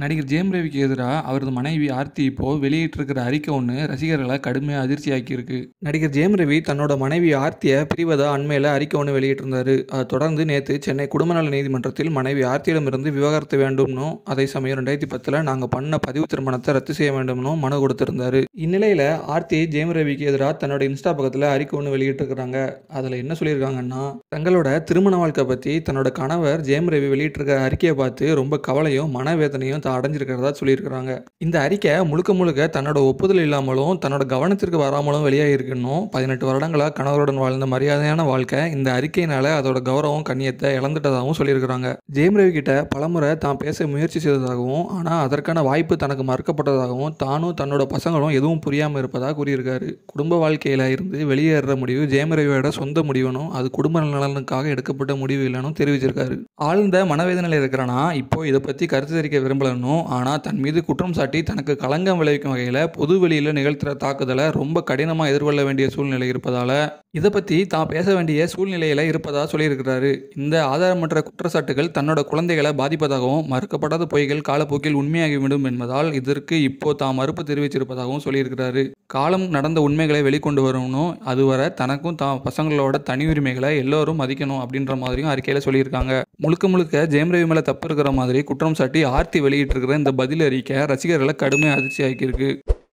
நடிகர் ஜெயம் ரவிக்கு எதிராக அவரது மனைவி ஆர்த்தி இப்போ வெளியிட்டிருக்கிற அறிக்கை ஒன்று ரசிகர்களை கடுமையாக அதிர்ச்சியாக்கியிருக்கு நடிகர் ஜெயம் ரவி தன்னோட மனைவி ஆர்த்தியை பிரிவதா அண்மையில் அறிக்கை ஒன்று வெளியிட்டிருந்தார் அதை தொடர்ந்து நேற்று சென்னை குடும்பநல நீதிமன்றத்தில் மனைவி ஆர்த்தியிடமிருந்து விவகாரத்து வேண்டும்னும் அதே சமயம் ரெண்டாயிரத்தி பத்தில் நாங்கள் பண்ண பதிவு திருமணத்தை ரத்து செய்ய வேண்டும்னும் மனு கொடுத்திருந்தார் இந்நிலையில் ஆர்த்தி ஜெயம் ரவிக்கு எதிராக தன்னோட இன்ஸ்டா பக்கத்தில் அறிக்கை ஒன்று வெளியிட்டிருக்கிறாங்க அதில் என்ன சொல்லியிருக்காங்கன்னா தங்களோட திருமண வாழ்க்கை பற்றி தன்னோட கணவர் ஜெயம் ரவி வெளியிட்டிருக்கிற அறிக்கையை பார்த்து ரொம்ப கவலையும் மனவேதனையும் நிறுவனத்தை அடைஞ்சிருக்கிறதா சொல்லியிருக்கிறாங்க இந்த அறிக்கை முழுக்க முழுக்க தன்னோட ஒப்புதல் இல்லாமலும் தன்னோட கவனத்திற்கு வராமலும் வெளியாகிருக்கணும் பதினெட்டு வருடங்களாக கணவருடன் வாழ்ந்த மரியாதையான வாழ்க்கை இந்த அறிக்கையினால அதோட கௌரவம் கண்ணியத்தை இழந்துட்டதாகவும் சொல்லியிருக்கிறாங்க ஜெயம் ரவி கிட்ட பலமுறை தான் பேச முயற்சி செய்ததாகவும் ஆனால் அதற்கான வாய்ப்பு தனக்கு மறுக்கப்பட்டதாகவும் தானும் தன்னோட பசங்களும் எதுவும் புரியாமல் இருப்பதாக கூறியிருக்காரு குடும்ப வாழ்க்கையில இருந்து வெளியேற முடிவு ஜெயம் ரவியோட சொந்த முடிவனும் அது குடும்ப நலனுக்காக எடுக்கப்பட்ட முடிவு இல்லைன்னு தெரிவிச்சிருக்காரு ஆழ்ந்த மனவேதனையில் இருக்கிறனா இப்போ இதை பற்றி கருத்து தெரிவிக்க விரும்பல தாக்கணும் ஆனால் தன் மீது குற்றம் சாட்டி தனக்கு களங்கம் விளைவிக்கும் வகையில் பொது வெளியில் நிகழ்த்துகிற தாக்குதலை ரொம்ப கடினமாக எதிர்கொள்ள வேண்டிய சூழ்நிலை இருப்பதால் இதை பற்றி தான் பேச வேண்டிய சூழ்நிலையில் இருப்பதாக சொல்லியிருக்கிறாரு இந்த ஆதாரமற்ற குற்றச்சாட்டுகள் தன்னோட குழந்தைகளை பாதிப்பதாகவும் மறுக்கப்படாத பொய்கள் காலப்போக்கில் உண்மையாகிவிடும் என்பதால் இதற்கு இப்போ தாம் மறுப்பு தெரிவிச்சிருப்பதாகவும் சொல்லியிருக்கிறாரு காலம் நடந்த உண்மைகளை வெளிக்கொண்டு வரணும் அதுவரை தனக்கும் தான் பசங்களோட தனி உரிமைகளை எல்லோரும் மதிக்கணும் அப்படின்ற மாதிரியும் அறிக்கையில் சொல்லியிருக்காங்க முழுக்க முழுக்க ஜெயம் ரவி மேலே தப்பு இருக்கிற மாதிரி குற்றம் சாட்டி ஆர்த்தி வெளியிட்டிருக்கிற இந்த பதில் அறிக்கை ரசிகர்களை கடுமையாக அதிர்ச்சி ஆக்கியிருக்கு